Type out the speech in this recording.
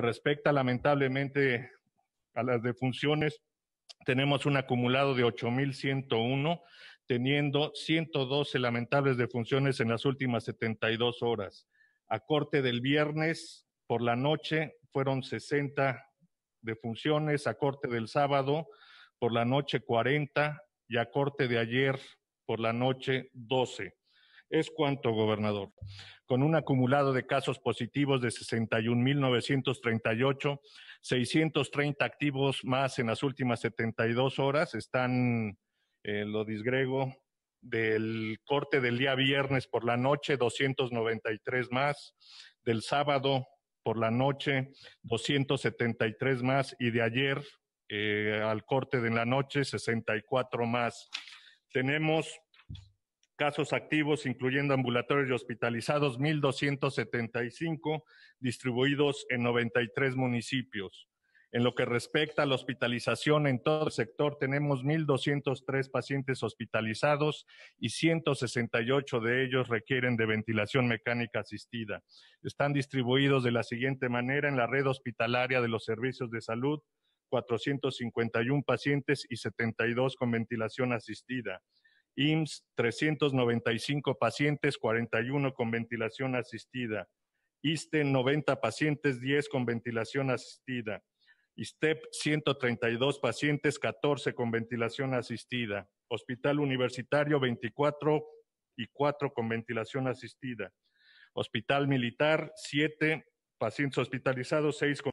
respecta lamentablemente a las defunciones, tenemos un acumulado de 8.101, teniendo 112 lamentables defunciones en las últimas 72 horas. A corte del viernes por la noche fueron 60 defunciones, a corte del sábado por la noche 40 y a corte de ayer por la noche 12 es cuanto, gobernador. Con un acumulado de casos positivos de 61.938, 630 activos más en las últimas 72 horas, están, eh, lo disgrego, del corte del día viernes por la noche, 293 más, del sábado por la noche, 273 más, y de ayer eh, al corte de la noche, 64 más. Tenemos Casos activos, incluyendo ambulatorios y hospitalizados, 1.275, distribuidos en 93 municipios. En lo que respecta a la hospitalización en todo el sector, tenemos 1.203 pacientes hospitalizados y 168 de ellos requieren de ventilación mecánica asistida. Están distribuidos de la siguiente manera en la red hospitalaria de los servicios de salud, 451 pacientes y 72 con ventilación asistida. IMSS 395 pacientes, 41 con ventilación asistida. ISTE 90 pacientes, 10 con ventilación asistida. ISTEP 132 pacientes, 14 con ventilación asistida. Hospital Universitario 24 y 4 con ventilación asistida. Hospital Militar 7 pacientes hospitalizados, 6 con